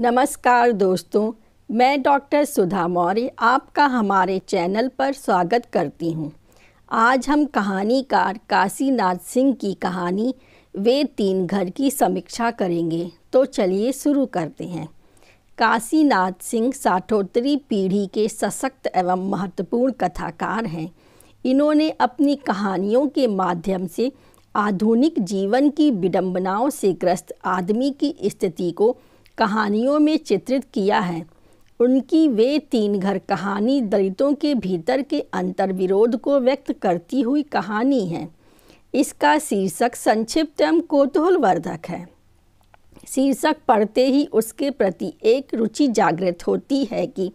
नमस्कार दोस्तों मैं डॉक्टर सुधा मौर्य आपका हमारे चैनल पर स्वागत करती हूं। आज हम कहानीकार काशीनाथ सिंह की कहानी वे तीन घर की समीक्षा करेंगे तो चलिए शुरू करते हैं काशीनाथ सिंह साठोत्तरी पीढ़ी के सशक्त एवं महत्वपूर्ण कथाकार हैं इन्होंने अपनी कहानियों के माध्यम से आधुनिक जीवन की विडंबनाओं से ग्रस्त आदमी की स्थिति को कहानियों में चित्रित किया है उनकी वे तीन घर कहानी दलितों के भीतर के अंतर्विरोध को व्यक्त करती हुई कहानी है इसका शीर्षक संक्षिप्त एवं कौतूहलवर्धक है शीर्षक पढ़ते ही उसके प्रति एक रुचि जागृत होती है कि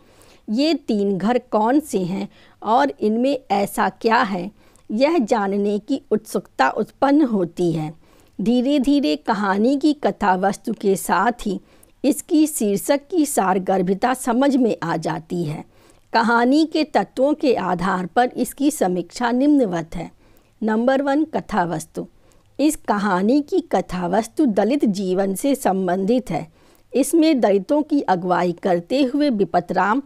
ये तीन घर कौन से हैं और इनमें ऐसा क्या है यह जानने की उत्सुकता उत्पन्न होती है धीरे धीरे कहानी की कथा वस्तु के साथ ही इसकी शीर्षक की सारगर्भिता समझ में आ जाती है कहानी के तत्वों के आधार पर इसकी समीक्षा निम्नवत है नंबर वन कथा वस्तु इस कहानी की कथा वस्तु दलित जीवन से संबंधित है इसमें दलितों की अगुवाई करते हुए विपतराम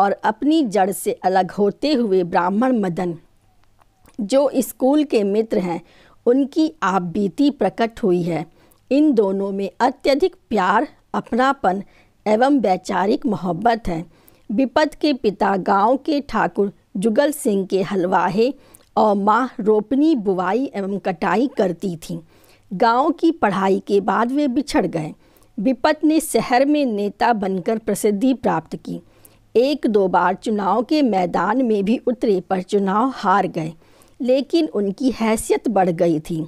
और अपनी जड़ से अलग होते हुए ब्राह्मण मदन जो स्कूल के मित्र हैं उनकी आप बीती प्रकट हुई है इन दोनों में अत्यधिक प्यार अपनापन एवं वैचारिक मोहब्बत है विपद के पिता गांव के ठाकुर जुगल सिंह के हलवाहे और माँ रोपनी बुवाई एवं कटाई करती थीं गांव की पढ़ाई के बाद वे बिछड़ गए विपत ने शहर में नेता बनकर प्रसिद्धि प्राप्त की एक दो बार चुनाव के मैदान में भी उतरे पर चुनाव हार गए लेकिन उनकी हैसियत बढ़ गई थी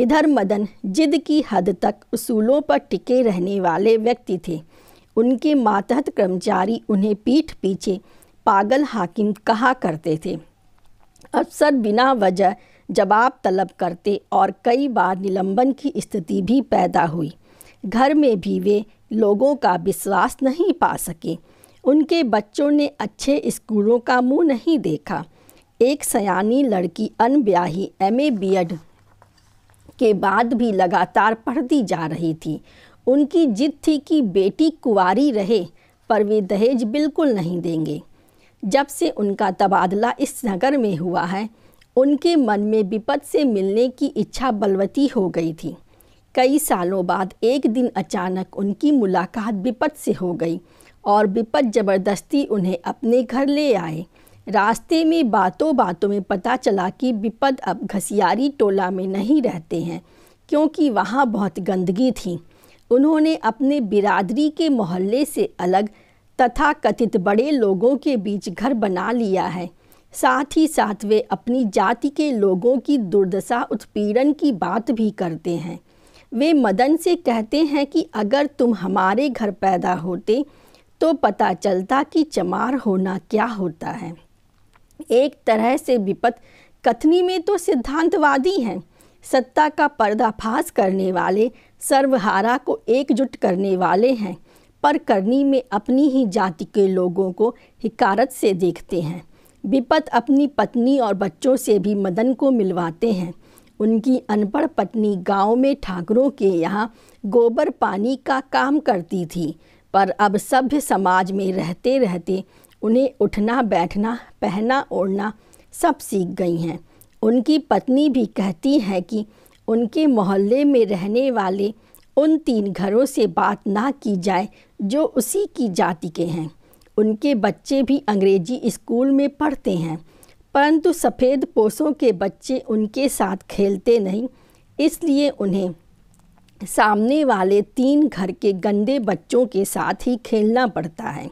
इधर मदन जिद की हद तक उसूलों पर टिके रहने वाले व्यक्ति थे उनके मातहत कर्मचारी उन्हें पीठ पीछे पागल हाकिम कहा करते थे अफसर बिना वजह जवाब तलब करते और कई बार निलंबन की स्थिति भी पैदा हुई घर में भी वे लोगों का विश्वास नहीं पा सके उनके बच्चों ने अच्छे स्कूलों का मुंह नहीं देखा एक सयानी लड़की अनब्याही एम ए बी एड के बाद भी लगातार पढ़ती जा रही थी उनकी जिद थी कि बेटी कुंवारी रहे पर वे दहेज बिल्कुल नहीं देंगे जब से उनका तबादला इस नगर में हुआ है उनके मन में विपद से मिलने की इच्छा बलवती हो गई थी कई सालों बाद एक दिन अचानक उनकी मुलाकात विपद से हो गई और विपद ज़बरदस्ती उन्हें अपने घर ले आए रास्ते में बातों बातों में पता चला कि विपद अब घसियारी टोला में नहीं रहते हैं क्योंकि वहाँ बहुत गंदगी थी उन्होंने अपने बिरादरी के मोहल्ले से अलग तथा कथित बड़े लोगों के बीच घर बना लिया है साथ ही साथ वे अपनी जाति के लोगों की दुर्दशा उत्पीड़न की बात भी करते हैं वे मदन से कहते हैं कि अगर तुम हमारे घर पैदा होते तो पता चलता कि चमार होना क्या होता है एक तरह से विपत कथनी में तो सिद्धांतवादी हैं सत्ता का पर्दाफाश करने वाले सर्वहारा को एकजुट करने वाले हैं पर करनी में अपनी ही जाति के लोगों को हिकारत से देखते हैं विपत अपनी पत्नी और बच्चों से भी मदन को मिलवाते हैं उनकी अनपढ़ पत्नी गांव में ठाकरों के यहाँ गोबर पानी का काम करती थी पर अब सभ्य समाज में रहते रहते उन्हें उठना बैठना पहना ओढ़ना सब सीख गई हैं उनकी पत्नी भी कहती हैं कि उनके मोहल्ले में रहने वाले उन तीन घरों से बात ना की जाए जो उसी की जाति के हैं उनके बच्चे भी अंग्रेजी स्कूल में पढ़ते हैं परंतु सफ़ेद पोसों के बच्चे उनके साथ खेलते नहीं इसलिए उन्हें सामने वाले तीन घर के गंदे बच्चों के साथ ही खेलना पड़ता है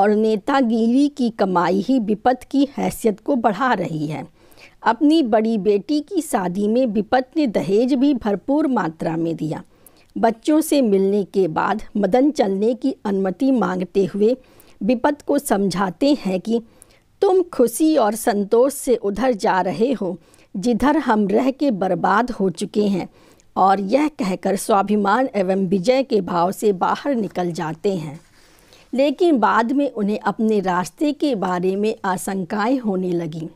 और नेतागिरी की कमाई ही विपत की हैसियत को बढ़ा रही है अपनी बड़ी बेटी की शादी में विपत ने दहेज भी भरपूर मात्रा में दिया बच्चों से मिलने के बाद मदन चलने की अनुमति मांगते हुए विपत को समझाते हैं कि तुम खुशी और संतोष से उधर जा रहे हो जिधर हम रह के बर्बाद हो चुके हैं और यह कहकर स्वाभिमान एवं विजय के भाव से बाहर निकल जाते हैं लेकिन बाद में उन्हें अपने रास्ते के बारे में आशंकाएं होने लगीं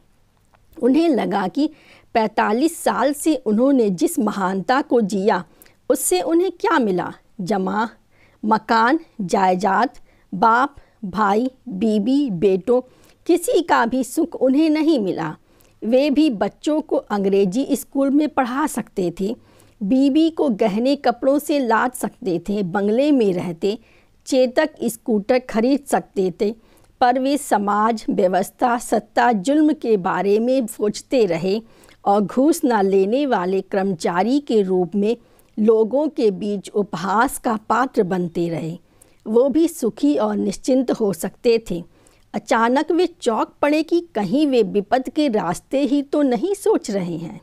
उन्हें लगा कि 45 साल से उन्होंने जिस महानता को जिया उससे उन्हें क्या मिला जमा मकान जायदाद बाप भाई बीबी बेटों किसी का भी सुख उन्हें नहीं मिला वे भी बच्चों को अंग्रेजी स्कूल में पढ़ा सकते थे बीबी को गहने कपड़ों से लाद सकते थे बंगले में रहते चेतक स्कूटर खरीद सकते थे पर वे समाज व्यवस्था सत्ता जुल्म के बारे में सोचते रहे और घूस न लेने वाले कर्मचारी के रूप में लोगों के बीच उपहास का पात्र बनते रहे वो भी सुखी और निश्चिंत हो सकते थे अचानक वे चौक पड़े कि कहीं वे विपद के रास्ते ही तो नहीं सोच रहे हैं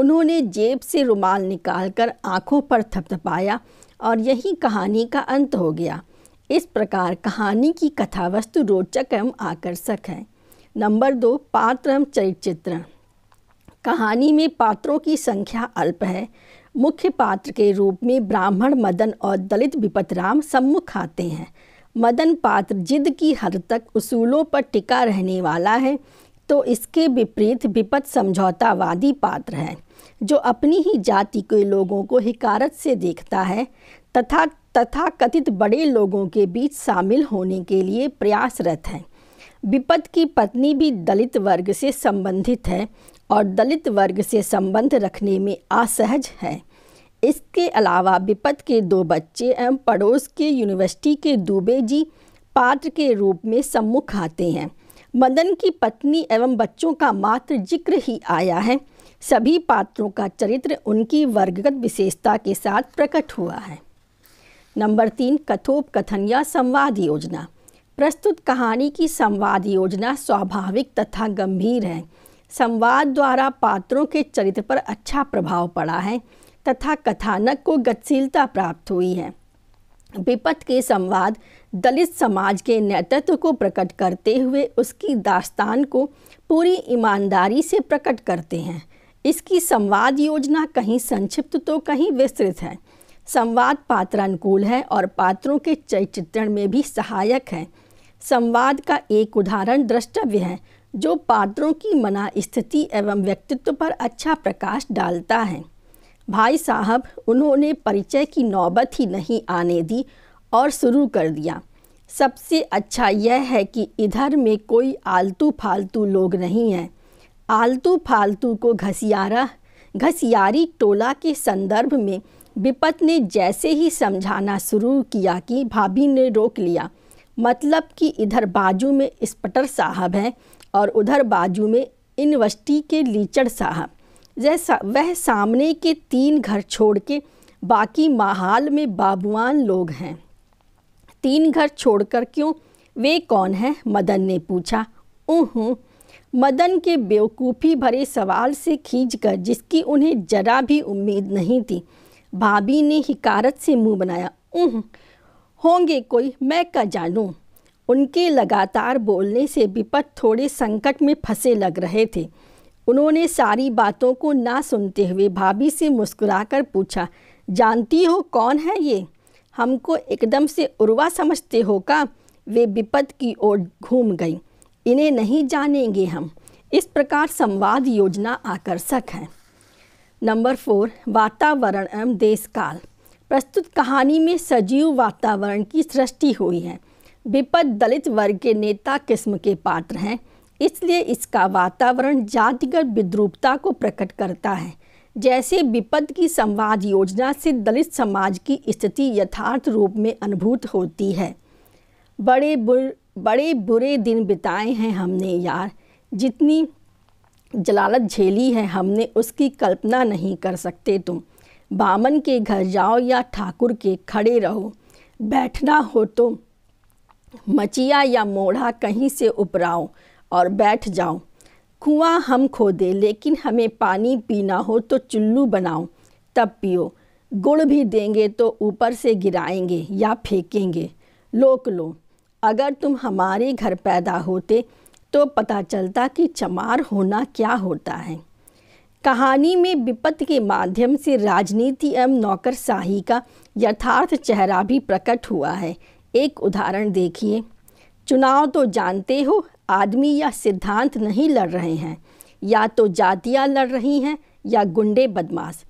उन्होंने जेब से रुमाल निकालकर आंखों पर थपथपाया और यही कहानी का अंत हो गया इस प्रकार कहानी की कथा वस्तु रोचक एवं आकर्षक है नंबर दो पात्र एवं चरित्र कहानी में पात्रों की संख्या अल्प है मुख्य पात्र के रूप में ब्राह्मण मदन और दलित विपत राम सम्मुख आते हैं मदन पात्र जिद की हद तक उसूलों पर टिका रहने वाला है तो इसके विपरीत विपत समझौतावादी पात्र है जो अपनी ही जाति के लोगों को हिकारत से देखता है तथा तथा कथित बड़े लोगों के बीच शामिल होने के लिए प्रयासरत है विपद की पत्नी भी दलित वर्ग से संबंधित है और दलित वर्ग से संबंध रखने में असहज है इसके अलावा विपद के दो बच्चे एवं पड़ोस के यूनिवर्सिटी के दुबे जी पात्र के रूप में सम्मुख आते हैं मदन की पत्नी एवं बच्चों का मात्र जिक्र ही आया है सभी पात्रों का चरित्र उनकी वर्गगत विशेषता के साथ प्रकट हुआ है नंबर तीन कथोपकथन या संवाद योजना प्रस्तुत कहानी की संवाद योजना स्वाभाविक तथा गंभीर है संवाद द्वारा पात्रों के चरित्र पर अच्छा प्रभाव पड़ा है तथा कथानक को गतिशीलता प्राप्त हुई है विपत के संवाद दलित समाज के नेतृत्व को प्रकट करते हुए उसकी दास्तान को पूरी ईमानदारी से प्रकट करते हैं इसकी संवाद योजना कहीं संक्षिप्त तो कहीं विस्तृत है संवाद पात्रानुकूल है और पात्रों के चित्रण में भी सहायक है संवाद का एक उदाहरण द्रष्टव्य है जो पात्रों की मना स्थिति एवं व्यक्तित्व पर अच्छा प्रकाश डालता है भाई साहब उन्होंने परिचय की नौबत ही नहीं आने दी और शुरू कर दिया सबसे अच्छा यह है कि इधर में कोई आलतू फालतू लोग नहीं हैं आलतू फालतू को घसियारा घसियारी टोला के संदर्भ में विपत ने जैसे ही समझाना शुरू किया कि भाभी ने रोक लिया मतलब कि इधर बाजू में स्पटर साहब हैं और उधर बाजू में यूनिवर्सिटी के लीचड़ साहब जैसा वह सामने के तीन घर छोड़ के बाकी माहाल में बाबुआन लोग हैं तीन घर छोड़कर क्यों वे कौन हैं मदन ने पूछा ऊँ मदन के बेवकूफ़ी भरे सवाल से खींचकर जिसकी उन्हें जरा भी उम्मीद नहीं थी भाभी ने हिकारत से मुंह बनाया ऊह होंगे कोई मैं का जानूँ उनके लगातार बोलने से विपत थोड़े संकट में फंसे लग रहे थे उन्होंने सारी बातों को ना सुनते हुए भाभी से मुस्कुराकर पूछा जानती हो कौन है ये हमको एकदम से उर्वा समझते हो का वे विपद की ओर घूम गई इन्हें नहीं जानेंगे हम इस प्रकार संवाद योजना आकर्षक है नंबर फोर वातावरण एवं देशकाल प्रस्तुत कहानी में सजीव वातावरण की सृष्टि हुई है विपद दलित वर्ग के नेता किस्म के पात्र हैं इसलिए इसका वातावरण जातिगत विद्रूपता को प्रकट करता है जैसे विपद की संवाद योजना से दलित समाज की स्थिति यथार्थ रूप में अनुभूत होती है बड़े बुर बड़े बुरे दिन बिताए हैं हमने यार जितनी जलालत झेली है हमने उसकी कल्पना नहीं कर सकते तुम बामन के घर जाओ या ठाकुर के खड़े रहो बैठना हो तो मचिया या मोढ़ा कहीं से उपराओ और बैठ जाओ कुआं हम खोदे लेकिन हमें पानी पीना हो तो चुल्लू बनाओ तब पियो गुड़ भी देंगे तो ऊपर से गिराएंगे या फेंकेंगे लोक लो अगर तुम हमारे घर पैदा होते तो पता चलता कि चमार होना क्या होता है कहानी में विपत्ति के माध्यम से राजनीति एवं नौकरशाही का यथार्थ चेहरा भी प्रकट हुआ है एक उदाहरण देखिए चुनाव तो जानते हो आदमी या सिद्धांत नहीं लड़ रहे हैं या तो जातियाँ लड़ रही हैं या गुंडे बदमाश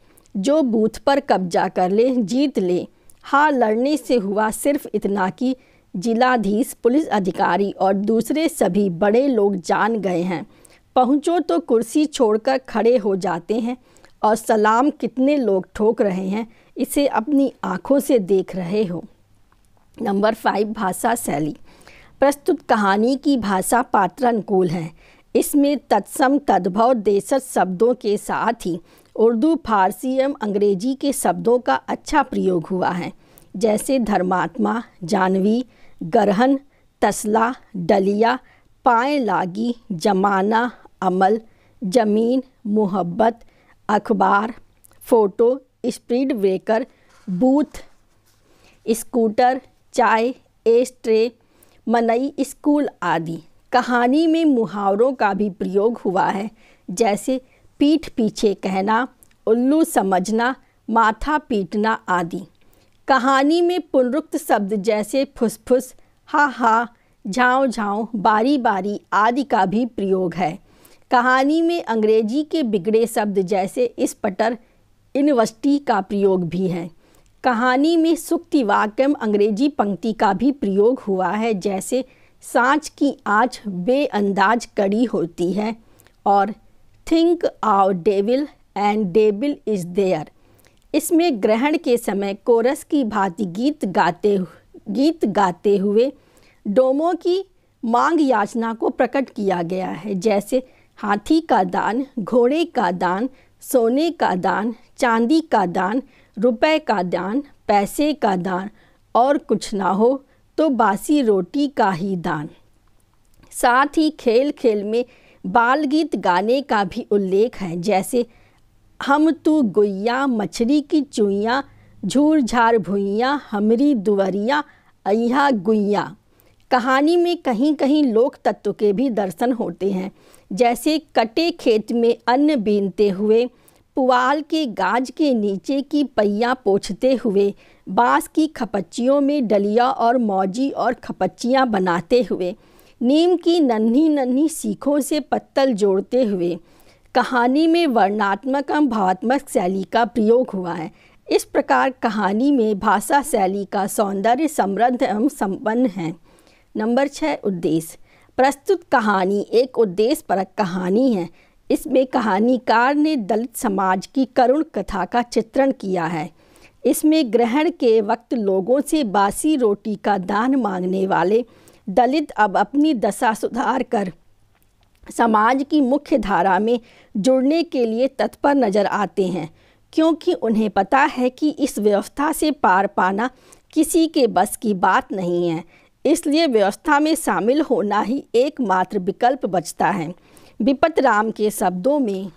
जो बूथ पर कब्जा कर ले जीत ले हाँ लड़ने से हुआ सिर्फ इतना कि जिलाधीश पुलिस अधिकारी और दूसरे सभी बड़े लोग जान गए हैं पहुंचो तो कुर्सी छोड़कर खड़े हो जाते हैं और सलाम कितने लोग ठोक रहे हैं इसे अपनी आँखों से देख रहे हो नंबर फाइव भाषा शैली प्रस्तुत कहानी की भाषा पात्र अनुकूल है इसमें तत्सम तद्भव देशज शब्दों के साथ ही उर्दू फारसी एवं अंग्रेजी के शब्दों का अच्छा प्रयोग हुआ है जैसे धर्मात्मा जानवी गरहन तसला डलिया पाए लागी जमाना अमल जमीन मोहब्बत अखबार photo speed breaker booth scooter चाय एस्ट्रे मनई स्कूल आदि कहानी में मुहावरों का भी प्रयोग हुआ है जैसे पीठ पीछे कहना उल्लू समझना माथा पीटना आदि कहानी में पुनरुक्त शब्द जैसे फुसफुस हा हा झाँव झाँव बारी बारी आदि का भी प्रयोग है कहानी में अंग्रेजी के बिगड़े शब्द जैसे इस पटर इनवस्टी का प्रयोग भी है कहानी में सुक्ति वाक्यम अंग्रेजी पंक्ति का भी प्रयोग हुआ है जैसे सांच की आँच बेअंदाज कड़ी होती है और think our devil and devil is there इसमें ग्रहण के समय कोरस की भांति गीत गाते गीत गाते हुए डोमों की मांग याचना को प्रकट किया गया है जैसे हाथी का दान घोड़े का दान सोने का दान चांदी का दान रुपए का दान पैसे का दान और कुछ ना हो तो बासी रोटी का ही दान साथ ही खेल खेल में बाल गीत गाने का भी उल्लेख है जैसे हम तू गुइया मछरी की चुइया झूर झार भुइया हमरी दुवरिया अया गुइया कहानी में कहीं कहीं लोक तत्व के भी दर्शन होते हैं जैसे कटे खेत में अन्न बीनते हुए पुआल के गाज के नीचे की पहिया पोछते हुए बाँस की खपच्चियों में डलिया और मौजी और खपच्चियाँ बनाते हुए नीम की नन्ही नन्ही सीखों से पत्तल जोड़ते हुए कहानी में वर्णात्मक एवं भावात्मक शैली का प्रयोग हुआ है इस प्रकार कहानी में भाषा शैली का सौंदर्य समृद्ध एवं संपन्न है नंबर छः उद्देश्य प्रस्तुत कहानी एक उद्देश्य परक कहानी है इसमें कहानीकार ने दलित समाज की करुण कथा का चित्रण किया है इसमें ग्रहण के वक्त लोगों से बासी रोटी का दान मांगने वाले दलित अब अपनी दशा सुधार कर समाज की मुख्य धारा में जुड़ने के लिए तत्पर नज़र आते हैं क्योंकि उन्हें पता है कि इस व्यवस्था से पार पाना किसी के बस की बात नहीं है इसलिए व्यवस्था में शामिल होना ही एकमात्र विकल्प बचता है विपत राम के शब्दों में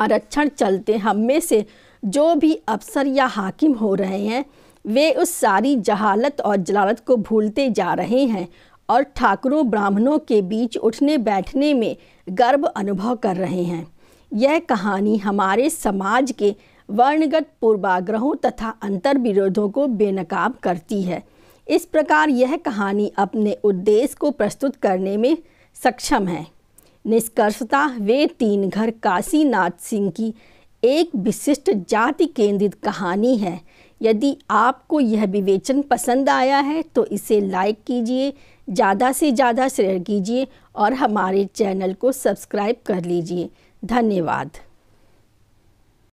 आरक्षण चलते हम में से जो भी अफसर या हाकिम हो रहे हैं वे उस सारी जहालत और जलालत को भूलते जा रहे हैं और ठाकरों ब्राह्मणों के बीच उठने बैठने में गर्व अनुभव कर रहे हैं यह कहानी हमारे समाज के वर्णगत पूर्वाग्रहों तथा अंतर विरोधों को बेनकाब करती है इस प्रकार यह कहानी अपने उद्देश्य को प्रस्तुत करने में सक्षम है निष्कर्षता वे तीन घर काशीनाथ सिंह की एक विशिष्ट जाति केंद्रित कहानी है यदि आपको यह विवेचन पसंद आया है तो इसे लाइक कीजिए ज़्यादा से ज़्यादा शेयर कीजिए और हमारे चैनल को सब्सक्राइब कर लीजिए धन्यवाद